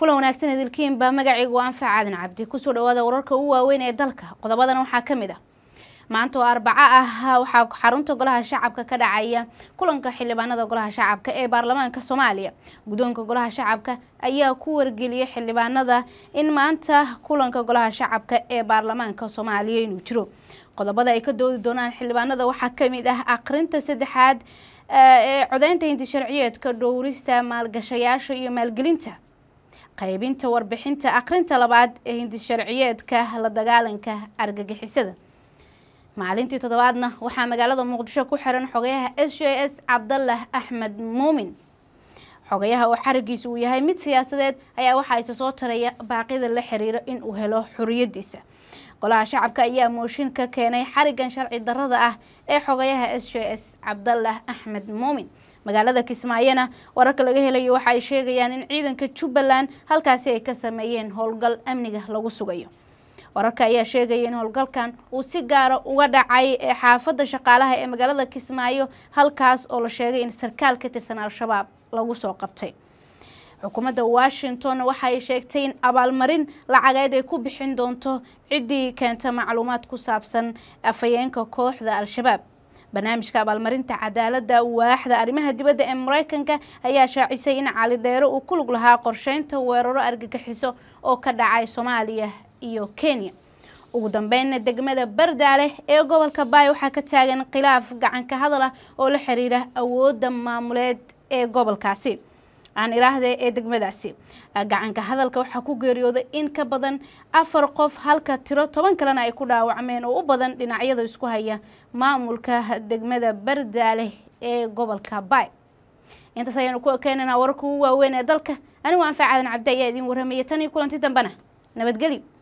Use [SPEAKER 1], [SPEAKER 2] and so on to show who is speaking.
[SPEAKER 1] kulan wanaagsan idilkiin baa magacaygu anfac aadan cabdi kusoo dhawaada wararka ugu waaweyn ee dalka qodobadana waxaa ka mid ah maanta oo arbaco ah waxaa xarunta golaha shacabka ka dhacaya kulanka xildhibaanada golaha shacabka ee baarlamaanka soomaaliya guddoonka golaha shacabka ayaa ku wargeliyay xildhibaanada in maanta kulanka golaha shacabka ee baarlamaanka soomaaliya inuu jiro qodobada ay ka doodi doonaan xildhibaanada waxaa kamid ah akrinta saddexaad eh, ee codeynta hinti sharciyeedka dhowrista maalgashayaasha iyo maalgelinta qaybinta warbixinta akrinta labaad ee hindi sharciyeedka la dagaalanka argagixisada maalintii toddobaadna waxaa magaalada muqdisho ku xiran xogayaha s j s cabdallah axmed muumin xogayaha oo xarigiisa uu yahay mid siyaasadeed ayaa waxaa isa soo taraya baaqida la xiriiro inuu helo xoriyadiisa golaha shacabka ayaa mooshin ka keenay xarigan sharci darada ah ee xogayaha s j s cabdalah axmed muumin magaalada kismaayona wararka laga helayo waxa ay sheegayaan in ciidanka jubbaland halkaasi ay ka sameeyeen howlgal amniga lagu sugayo wararka ayaa sheegaya in howlgalkan uu si gaara uga dhacay ee xaafadda shaqaalaha ee magaalada kismaayo halkaas oo la sheegay in sarkaal ka tirsan al-shabaab lagu soo qabtay xukuumadda washington waxa ay sheegtay in abaalmarin lacageed ay ku bixin doonto ciddii keenta macluumaad ku saabsan afhayeenka kooxda al-shabaab barnaamijka abaalmarinta cadaaladda waaxda arrimaha dibadda ee maraykanka ayaa shaacisay in cali dheere uu ku lug lahaa qorsheynta weeraro argagixiso oo ka dhacay soomaaliya iyo kenya ugu dambeynna degmada bardaaleh ee gobolka baay waxaa ka taagan khilaaf gacanka hadal ah oo la xiriira awoodda maamuleed ee gobolkaasi aan iraahde ee degmadaasi ah, gacanka hadalka waxaa ku geeriyooday in ka badan afar qof halka tiro toban kalena ay ku dhaawacmeen oo u badan dhinacyada isku haya maamulka degmada bardaale ee gobolka baay intaas ayaanu ku ekeynaynaa wararka ugu waaweyn ee dalka anigu anfacaadan cabdi ayaa idiin warramaya tan iyo kulanti dambena nabadgelyo